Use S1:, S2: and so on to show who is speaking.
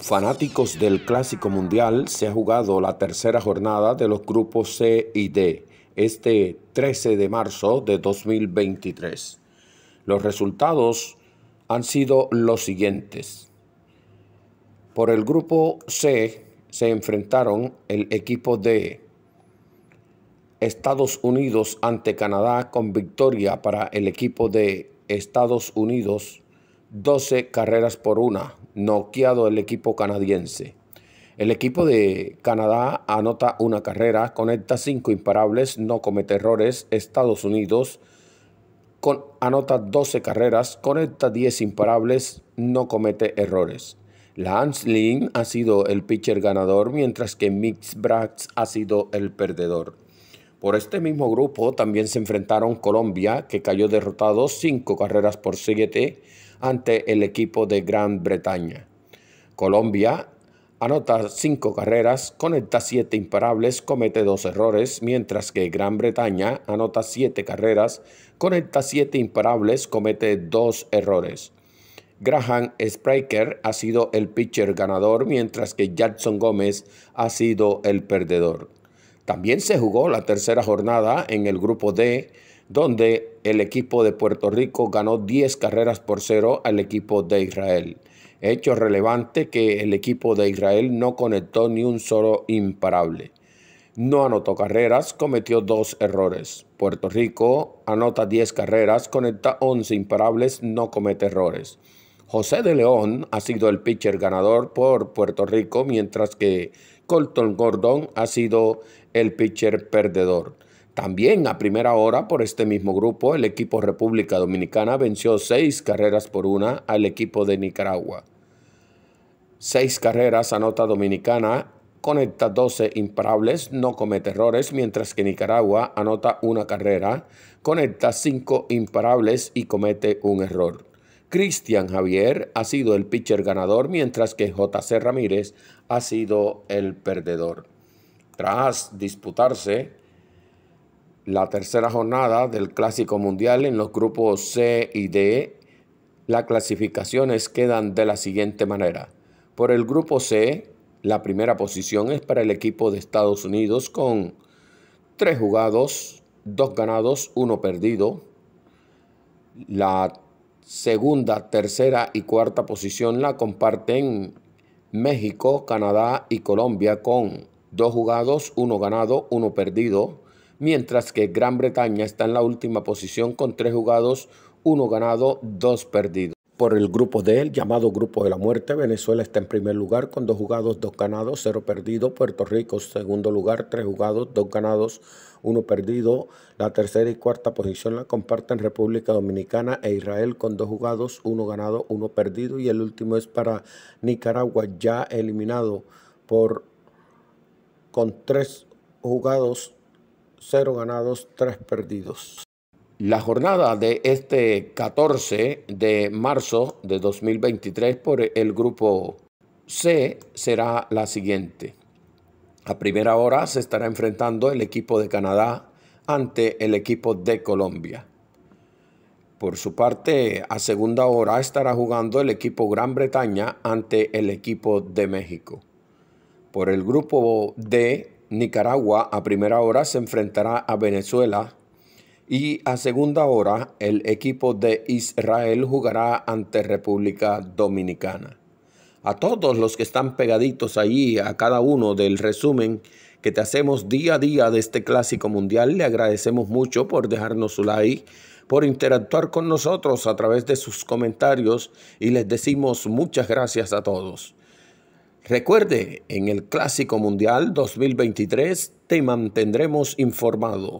S1: Fanáticos del Clásico Mundial, se ha jugado la tercera jornada de los grupos C y D este 13 de marzo de 2023. Los resultados han sido los siguientes. Por el grupo C se enfrentaron el equipo de Estados Unidos ante Canadá con victoria para el equipo de Estados Unidos 12 carreras por una, noqueado el equipo canadiense. El equipo de Canadá anota una carrera, conecta cinco imparables, no comete errores. Estados Unidos con, anota 12 carreras, conecta 10 imparables, no comete errores. Lance Lynn ha sido el pitcher ganador, mientras que mix Brax ha sido el perdedor. Por este mismo grupo también se enfrentaron Colombia, que cayó derrotado 5 carreras por 7 ante el equipo de Gran Bretaña. Colombia anota cinco carreras, con conecta siete imparables, comete dos errores, mientras que Gran Bretaña anota siete carreras, con conecta siete imparables, comete dos errores. Graham Spriker ha sido el pitcher ganador, mientras que Jackson Gómez ha sido el perdedor. También se jugó la tercera jornada en el grupo D donde el equipo de Puerto Rico ganó 10 carreras por cero al equipo de Israel. Hecho relevante que el equipo de Israel no conectó ni un solo imparable. No anotó carreras, cometió dos errores. Puerto Rico anota 10 carreras, conecta 11 imparables, no comete errores. José de León ha sido el pitcher ganador por Puerto Rico, mientras que Colton Gordon ha sido el pitcher perdedor. También a primera hora por este mismo grupo, el equipo República Dominicana venció seis carreras por una al equipo de Nicaragua. Seis carreras anota Dominicana, conecta 12 imparables, no comete errores, mientras que Nicaragua anota una carrera, conecta cinco imparables y comete un error. Cristian Javier ha sido el pitcher ganador, mientras que JC Ramírez ha sido el perdedor. Tras disputarse la tercera jornada del Clásico Mundial en los grupos C y D, las clasificaciones quedan de la siguiente manera. Por el grupo C, la primera posición es para el equipo de Estados Unidos con tres jugados, dos ganados, uno perdido. La segunda, tercera y cuarta posición la comparten México, Canadá y Colombia con dos jugados, uno ganado, uno perdido mientras que Gran Bretaña está en la última posición con tres jugados, uno ganado, dos perdidos. Por el grupo de él, llamado Grupo de la Muerte, Venezuela está en primer lugar con dos jugados, dos ganados, cero perdido. Puerto Rico, segundo lugar, tres jugados, dos ganados, uno perdido. La tercera y cuarta posición la comparten República Dominicana e Israel con dos jugados, uno ganado, uno perdido. Y el último es para Nicaragua, ya eliminado por con tres jugados, 0 ganados, tres perdidos. La jornada de este 14 de marzo de 2023 por el grupo C será la siguiente. A primera hora se estará enfrentando el equipo de Canadá ante el equipo de Colombia. Por su parte, a segunda hora estará jugando el equipo Gran Bretaña ante el equipo de México. Por el grupo D Nicaragua a primera hora se enfrentará a Venezuela y a segunda hora el equipo de Israel jugará ante República Dominicana. A todos los que están pegaditos allí, a cada uno del resumen que te hacemos día a día de este clásico mundial, le agradecemos mucho por dejarnos su like, por interactuar con nosotros a través de sus comentarios y les decimos muchas gracias a todos. Recuerde, en el Clásico Mundial 2023 te mantendremos informado.